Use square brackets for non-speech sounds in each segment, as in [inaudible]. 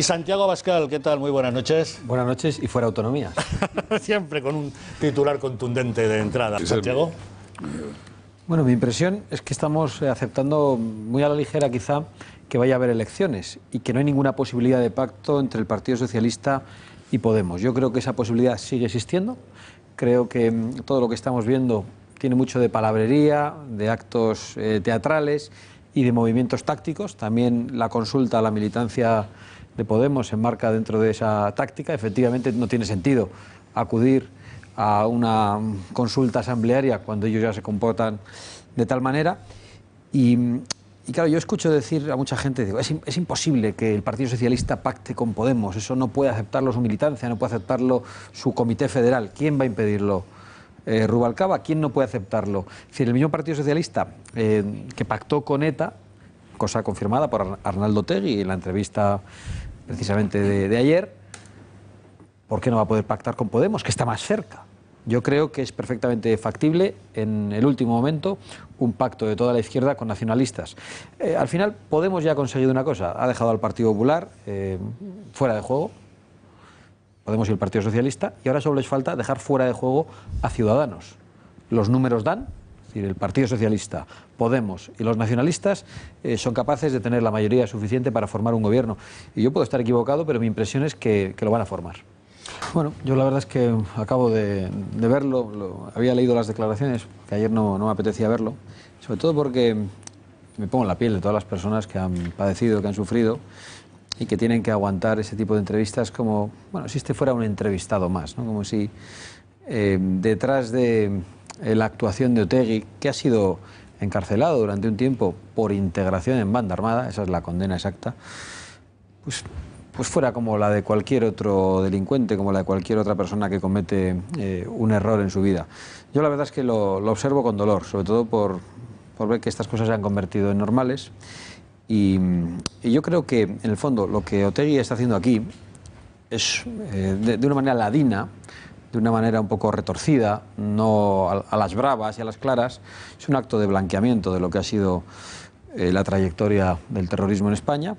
Y Santiago Abascal, ¿qué tal? Muy buenas noches. Buenas noches y fuera autonomía. [laughs] Siempre con un titular contundente de entrada. Santiago. Bueno, mi impresión es que estamos eh, aceptando muy a la ligera quizá que vaya a haber elecciones y que no hay ninguna posibilidad de pacto entre el Partido Socialista y Podemos. Yo creo que esa posibilidad sigue existiendo. Creo que mm, todo lo que estamos viendo tiene mucho de palabrería, de actos eh, teatrales y de movimientos tácticos. También la consulta a la militancia de Podemos se enmarca dentro de esa táctica. Efectivamente, no tiene sentido acudir a una consulta asamblearia cuando ellos ya se comportan de tal manera. Y, claro, yo escucho decir a mucha gente, digo, es, imposible que el Partido Socialista pacte con Podemos, eso no puede aceptarlo su militancia, no puede aceptarlo su comité federal. ¿Quién va a impedirlo? Eh, Rubalcaba, ¿quién no puede aceptarlo? si el mismo Partido Socialista eh, que pactó con ETA, cosa confirmada por Arnaldo Tegui en la entrevista precisamente de, ayer, ¿por qué no va a poder pactar con Podemos, que está más cerca? Yo creo que es perfectamente factible en el último momento un pacto de toda la izquierda con nacionalistas. Eh, al final, Podemos ya ha conseguido una cosa. Ha dejado al Partido Popular eh, fuera de juego, Podemos y el Partido Socialista, y ahora solo les falta dejar fuera de juego a Ciudadanos. Los números dan, decir, el Partido Socialista, Podemos y los nacionalistas eh, son capaces de tener la mayoría suficiente para formar un gobierno. Y yo puedo estar equivocado, pero mi impresión es que, lo van a formar. Bueno, yo la verdad es que acabo de, verlo, había leído las declaraciones, que ayer no, me apetecía verlo, sobre todo porque me pongo en la piel de todas las personas que han padecido, que han sufrido y que tienen que aguantar ese tipo de entrevistas como, bueno, si este fuera un entrevistado más, ¿no? como si eh, detrás de eh, la actuación de Otegui, que ha sido encarcelado durante un tiempo por integración en banda armada, esa es la condena exacta, pues, pues fuera como la de cualquier otro delincuente, como la de cualquier otra persona que comete eh, un error en su vida. Yo la verdad es que lo, observo con dolor, sobre todo por, ver que estas cosas se han convertido en normales. Y, yo creo que, en el fondo, lo que Otegi está haciendo aquí es, eh, de una manera ladina, de una manera un poco retorcida, no a, las bravas y a las claras, es un acto de blanqueamiento de lo que ha sido eh, la trayectoria del terrorismo en España,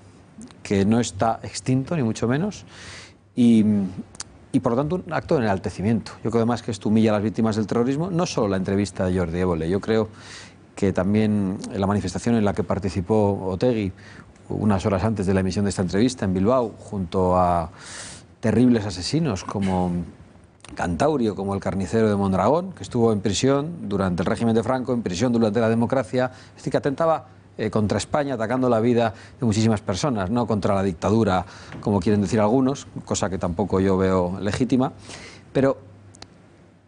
que no está extinto, ni mucho menos, y, por lo tanto un acto de enaltecimiento. Yo creo además que esto humilla a las víctimas del terrorismo, no solo la entrevista de Jordi Évole, yo creo que también la manifestación en la que participó Otegui unas horas antes de la emisión de esta entrevista en Bilbao, junto a terribles asesinos como Cantaurio, como el carnicero de Mondragón, que estuvo en prisión durante el régimen de Franco, en prisión durante la democracia, es este decir, que atentaba eh, contra España, atacando la vida de muchísimas personas, no contra la dictadura, como quieren decir algunos, cosa que tampoco yo veo legítima, pero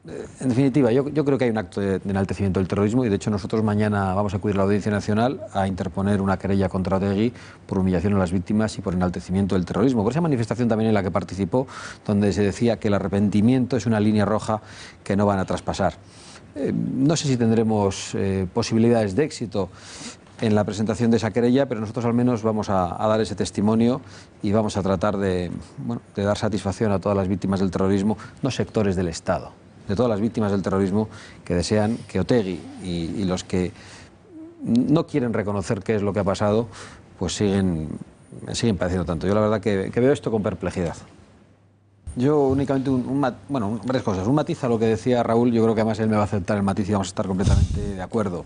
en definitiva, yo, creo que hay un acto de, enaltecimiento del terrorismo y de hecho nosotros mañana vamos a acudir a la Audiencia Nacional a interponer una querella contra Degui por humillación a las víctimas y por enaltecimiento del terrorismo. Por esa manifestación también en la que participó, donde se decía que el arrepentimiento es una línea roja que no van a traspasar. Eh, no sé si tendremos eh, posibilidades de éxito en la presentación de esa querella, pero nosotros al menos vamos a, dar ese testimonio y vamos a tratar de, de dar satisfacción a todas las víctimas del terrorismo, no sectores del Estado de todas las víctimas del terrorismo que desean que Otegui y, los que no quieren reconocer qué es lo que ha pasado, pues siguen, siguen padeciendo tanto. Yo la verdad que, veo esto con perplejidad. Yo únicamente un, bueno, varias cosas. Un matiz a lo que decía Raúl, yo creo que además él me va a aceptar el matiz y vamos a estar completamente de acuerdo.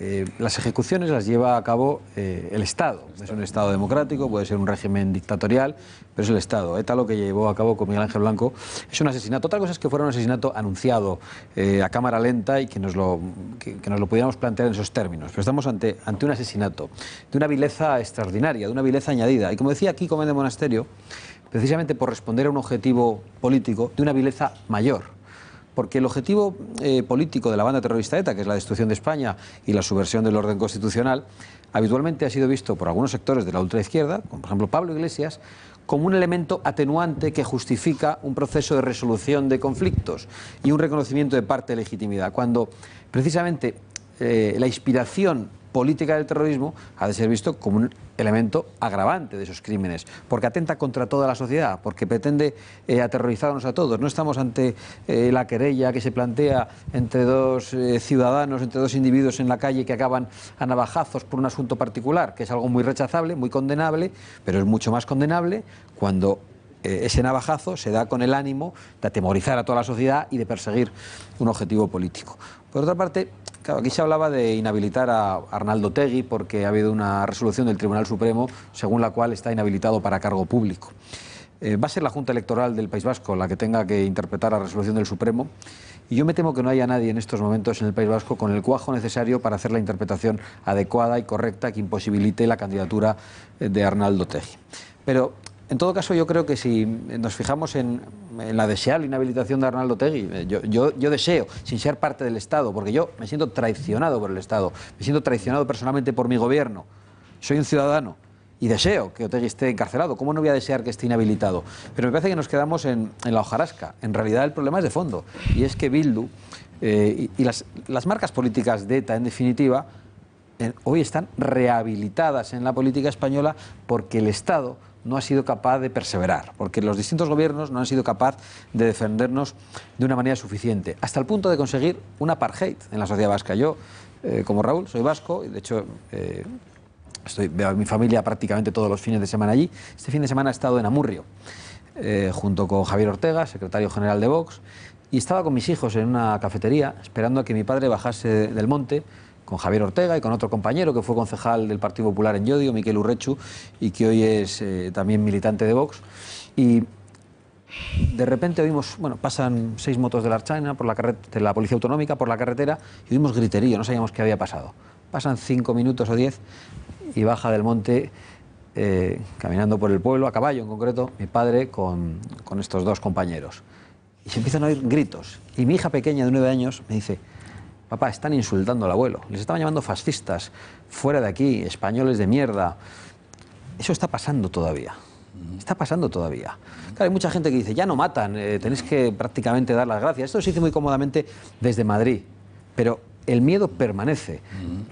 Eh, las ejecuciones las lleva a cabo eh, el Estado. Es un Estado democrático, puede ser un régimen dictatorial, pero es el Estado. ETA lo que llevó a cabo con Miguel Ángel Blanco es un asesinato. Otra cosa es que fuera un asesinato anunciado eh, a cámara lenta y que nos, lo, que, nos lo pudiéramos plantear en esos términos. Pero estamos ante, un asesinato de una vileza extraordinaria, de una vileza añadida. Y como decía aquí en de Monasterio, precisamente por responder a un objetivo político, de una vileza mayor porque el objetivo eh, político de la banda terrorista ETA, que es la destrucción de España y la subversión del orden constitucional, habitualmente ha sido visto por algunos sectores de la ultraizquierda, como por ejemplo Pablo Iglesias, como un elemento atenuante que justifica un proceso de resolución de conflictos y un reconocimiento de parte de legitimidad, cuando precisamente eh, la inspiración política del terrorismo ha de ser visto como un elemento agravante de esos crímenes, porque atenta contra toda la sociedad, porque pretende eh, aterrorizarnos a todos. No estamos ante eh, la querella que se plantea entre dos eh, ciudadanos, entre dos individuos en la calle que acaban a navajazos por un asunto particular, que es algo muy rechazable, muy condenable, pero es mucho más condenable cuando ese navajazo se da con el ánimo de atemorizar a toda la sociedad y de perseguir un objetivo político. Por otra parte, Claro, aquí se hablaba de inhabilitar a Arnaldo Tegui porque ha habido una resolución del Tribunal Supremo según la cual está inhabilitado para cargo público. Eh, va a ser la Junta Electoral del País Vasco la que tenga que interpretar la resolución del Supremo. Y yo me temo que no haya nadie en estos momentos en el País Vasco con el cuajo necesario para hacer la interpretación adecuada y correcta que imposibilite la candidatura eh, de Arnaldo Tegui. Pero en todo caso, yo creo que si nos fijamos en, la deseable inhabilitación de Arnaldo Tegui, eh, yo, deseo, sin ser parte del Estado, porque yo me siento traicionado por el Estado, me siento traicionado personalmente por mi gobierno, soy un ciudadano y deseo que Otegui esté encarcelado. ¿Cómo no voy a desear que esté inhabilitado? Pero me parece que nos quedamos en, la hojarasca. En realidad, el problema es de fondo, y es que Bildu eh, y, las, las marcas políticas de ETA, en definitiva, eh, hoy están rehabilitadas en la política española porque el Estado no ha sido capaz de perseverar, porque los distintos gobiernos no han sido capaz de defendernos de una manera suficiente, hasta el punto de conseguir una apartheid en la sociedad vasca. Yo, eh, como Raúl, soy vasco y de hecho eh, estoy, veo a mi familia prácticamente todos los fines de semana allí. Este fin de semana he estado en Amurrio, eh, junto con Javier Ortega, secretario general de Vox, y estaba con mis hijos en una cafetería esperando a que mi padre bajase del monte con Javier Ortega y con otro compañero que fue concejal del Partido Popular en Yodio, Miquel Urrechu, y que hoy es eh, también militante de Vox. Y de repente oímos, bueno, pasan seis motos de la China... por la, de la Policía Autonómica, por la carretera, y oímos griterío, no sabíamos qué había pasado. Pasan cinco minutos o diez y baja del monte, eh, caminando por el pueblo, a caballo en concreto, mi padre con, con estos dos compañeros. Y se empiezan a oír gritos. Y mi hija pequeña de nueve años me dice, Papá, están insultando al abuelo. Les estaban llamando fascistas, fuera de aquí, españoles de mierda. Eso está pasando todavía. Está pasando todavía. Claro, hay mucha gente que dice, ya no matan, eh, tenéis que prácticamente dar las gracias. Esto se dice muy cómodamente desde Madrid, pero el miedo permanece.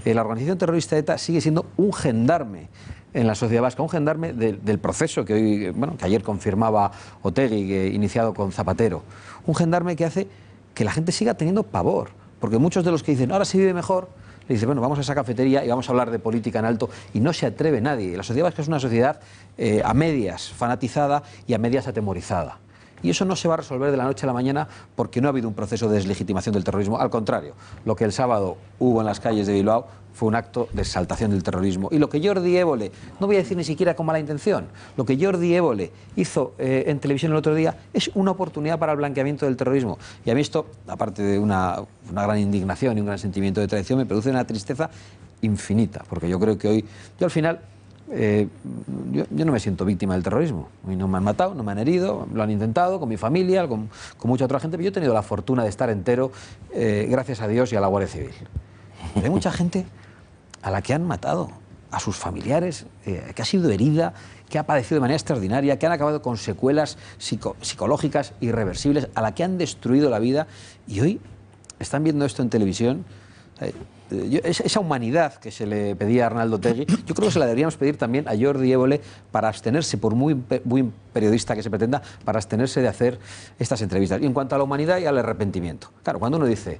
Eh, la organización terrorista ETA sigue siendo un gendarme en la sociedad vasca, un gendarme del proceso que, hoy, bueno, que ayer confirmaba Otegui, iniciado con Zapatero. Un gendarme que hace que la gente siga teniendo pavor. Porque muchos de los que dicen, ahora se vive mejor, le dicen, bueno, vamos a esa cafetería y vamos a hablar de política en alto, y no se atreve nadie. La sociedad vasca es una sociedad eh, a medias fanatizada y a medias atemorizada. Y eso no se va a resolver de la noche a la mañana porque no ha habido un proceso de deslegitimación del terrorismo. Al contrario, lo que el sábado hubo en las calles de Bilbao fue un acto de exaltación del terrorismo. Y lo que Jordi Évole, no voy a decir ni siquiera con mala intención, lo que Jordi Évole hizo eh, en televisión el otro día es una oportunidad para el blanqueamiento del terrorismo. Y a mí esto, aparte de una, una gran indignación y un gran sentimiento de traición, me produce una tristeza infinita, porque yo creo que hoy, yo al final eh, yo, no me siento víctima del terrorismo. no me han matado, no me han herido, lo han intentado con mi familia, con, mucha otra gente, pero yo he tenido la fortuna de estar entero eh, gracias a Dios y a la Guardia Civil. hay mucha [laughs] gente a la que han matado, a sus familiares, eh, que ha sido herida, que ha padecido de manera extraordinaria, que han acabado con secuelas psicológicas irreversibles, a la que han destruido la vida y hoy están viendo esto en televisión. Este, esa humanidad que se le pedía a Arnaldo Tegui, yo creo que se la deberíamos pedir también a Jordi Évole para abstenerse, por muy, periodista que se pretenda, para abstenerse de hacer estas entrevistas. Y en cuanto a la humanidad y al arrepentimiento, claro, cuando uno dice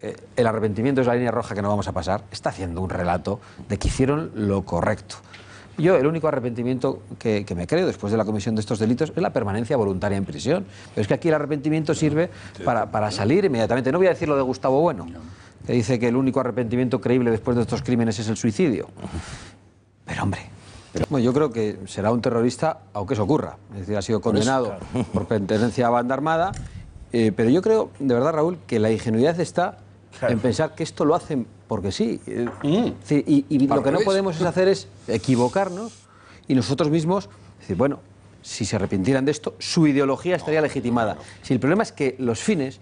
eh, el arrepentimiento es la línea roja que no vamos a pasar, está haciendo un relato de que hicieron lo correcto. Yo el único arrepentimiento que, me creo después de la comisión de estos delitos es la permanencia voluntaria en prisión. Pero es que aquí el arrepentimiento sirve para, para salir inmediatamente. No voy a decir lo de Gustavo Bueno, que dice que el único arrepentimiento creíble después de estos crímenes es el suicidio. Pero hombre, yo creo que será un terrorista, aunque eso ocurra. Es decir, ha sido condenado [laughs] por, pertenencia a banda armada. Eh, pero yo creo, de verdad, Raúl, que la ingenuidad está en pensar que esto lo hacen porque sí. Eh, mm. y, lo que no podemos es hacer es equivocarnos y nosotros mismos decir, bueno, si se arrepintieran de esto, su ideología estaría legitimada. Si el problema es que los fines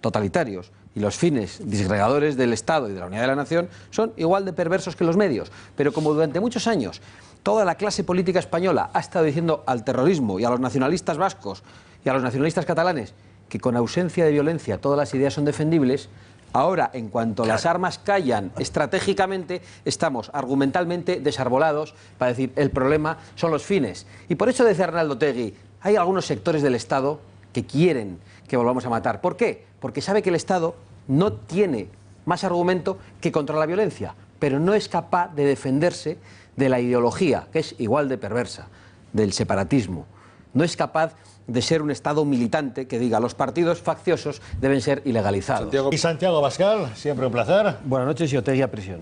totalitarios y los fines disgregadores del Estado y de la unidad de la nación son igual de perversos que los medios. Pero como durante muchos años toda la clase política española ha estado diciendo al terrorismo y a los nacionalistas vascos y a los nacionalistas catalanes que con ausencia de violencia todas las ideas son defendibles, ahora en cuanto las armas callan estratégicamente, estamos argumentalmente desarbolados para decir el problema son los fines. Y por eso dice Arnaldo Tegui, hay algunos sectores del Estado que quieren que volvamos a matar. ¿Por qué? Porque sabe que el Estado no tiene más argumento que contra la violencia, pero no es capaz de defenderse de la ideología, que es igual de perversa, del separatismo. No es capaz de ser un Estado militante que diga los partidos facciosos deben ser ilegalizados. Y Santiago Bascal, siempre un placer. Buenas noches y te prisión.